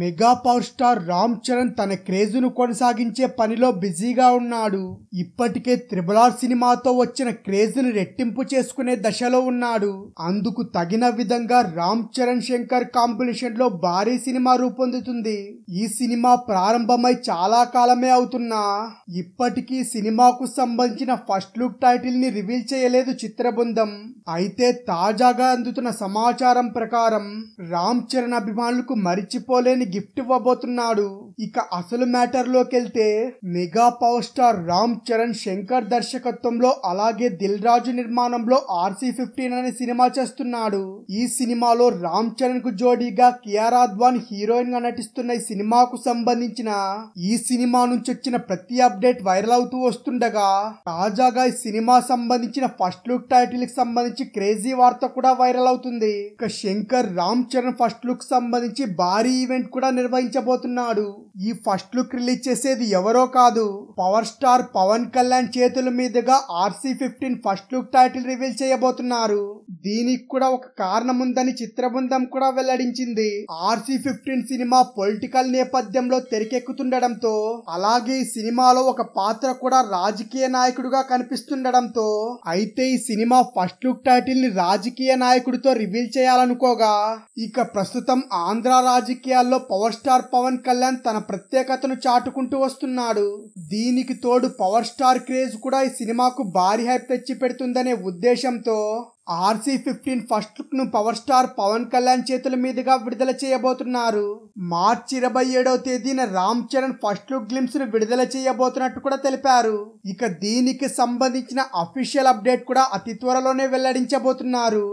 mega power star Ram Charan తన క్రేజును కొనసాగించే పనిలో బిజీగా ఉన్నాడు ఇప్పటికే త్రిబుల్ ఆర్ సినిమాతో వచ్చిన క్రేజ్ను రెట్టింపు చేసుకునే దశలో ఉన్నాడు అందుకు తగిన విధంగా రామ్ చరణ్ శంకర్ కాంబినేషన్ లో భారీ సినిమా రూపొందుతుంది ఈ సినిమా ప్రారంభమై చాలా కాలమే అవుతున్నా ఇప్పటికీ సినిమాకు సంబంధించిన ఫస్ట్ లుక్ టైటిల్ ని రివీల్ చేయలేదు చిత్రబృందం అయితే తాజాగా అందుతున్న సమాచారం ప్రకారం రామ్ చరణ్ అభిమానులకు మరిచిపోలేని ని గిఫ్ట్ ఇవ్వబోతున్నాడు ఇక అసలు మ్యాటర్ వెళ్తే mega power star Ram Charan Shankar దర్శకత్వంలో అలాగే దిల్ రాజు నిర్మాణంలో ఆర్సీ ఫిఫ్టీన్ అనే సినిమా చేస్తున్నాడు ఈ సినిమాలో రామ్ చరణ్ కు జోడీగా కియారా అద్వాన్ హీరోయిన్ గా నటిస్తున్న ఈ సినిమాకు సంబంధించిన ఈ సినిమా నుంచి వచ్చిన ప్రతి అప్డేట్ వైరల్ అవుతూ వస్తుండగా తాజాగా ఈ సినిమా సంబంధించిన ఫస్ట్ లుక్ టైటిల్ కి సంబంధించి క్రేజీ వార్త కూడా వైరల్ అవుతుంది ఇక శంకర్ రామ్ చరణ్ ఫస్ట్ లుక్ సంబంధించి భారీ ఈవెంట్ కూడా నిర్వహించబోతున్నాడు ఈ ఫస్ట్ లుక్ రిలీజ్ చేసేది ఎవరో కాదు పవర్ స్టార్ పవన్ కళ్యాణ్ చేతుల మీదుగా RC fifteen first look title reveal చేయబోతున్నారు దీనికి కూడా ఒక కారణం ఉందని చిత్రబృందం కూడా వెల్లడించింది ఆర్సీ ఫిఫ్టీన్ సినిమా పొలిటికల్ నేపథ్యంలో తెరకెక్కుతుండడంతో అలాగే ఈ సినిమాలో ఒక పాత్ర కూడా రాజకీయ నాయకుడుగా కనిపిస్తుండడంతో అయితే ఈ సినిమా ఫస్ట్ లుక్ టైటిల్ ని రాజకీయ నాయకుడితో రివీల్ చేయాలనుకోగా ఇక ప్రస్తుతం ఆంధ్ర రాజకీయాల్లో పవర్ స్టార్ పవన్ కళ్యాణ్ తన ప్రత్యేకతను చాటుకుంటూ వస్తున్నాడు దీనికి తోడు పవర్ స్టార్ క్రేజ్ కూడా ఈ సినిమాకు భారీ హైప్ తెచ్చి పెడుతుందనే ఉద్దేశంతో ఆర్సీ ఫిఫ్టీన్ ఫస్ట్ లుక్ ను పవర్ స్టార్ పవన్ కళ్యాణ్ చేతుల మీదుగా విడుదల చేయబోతున్నారు మార్చి ఇరవై ఏడవ తేదీన Ram Charan first look glimpse ను విడుదల చేయబోతున్నట్టు కూడా తెలిపారు ఇక దీనికి సంబంధించిన అఫీషియల్ అప్డేట్ కూడా అతి త్వరలోనే వెల్లడించబోతున్నారు